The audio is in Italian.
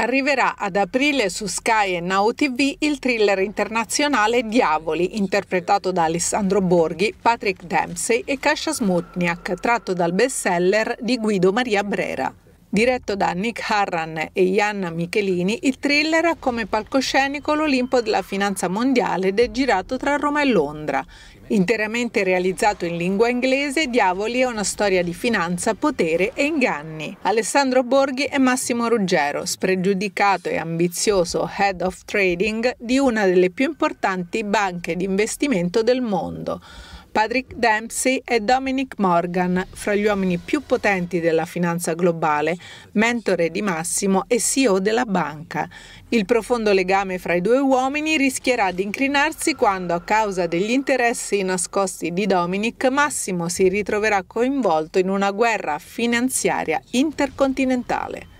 Arriverà ad aprile su Sky e Now TV il thriller internazionale Diavoli, interpretato da Alessandro Borghi, Patrick Dempsey e Kasia Smutniak, tratto dal bestseller di Guido Maria Brera. Diretto da Nick Harran e Ian Michelini, il thriller ha come palcoscenico l'Olimpo della finanza mondiale ed è girato tra Roma e Londra. Interamente realizzato in lingua inglese, Diavoli è una storia di finanza, potere e inganni. Alessandro Borghi e Massimo Ruggero, spregiudicato e ambizioso head of trading di una delle più importanti banche di investimento del mondo. Patrick Dempsey e Dominic Morgan, fra gli uomini più potenti della finanza globale, mentore di Massimo e CEO della banca. Il profondo legame fra i due uomini rischierà di incrinarsi quando, a causa degli interessi nascosti di Dominic, Massimo si ritroverà coinvolto in una guerra finanziaria intercontinentale.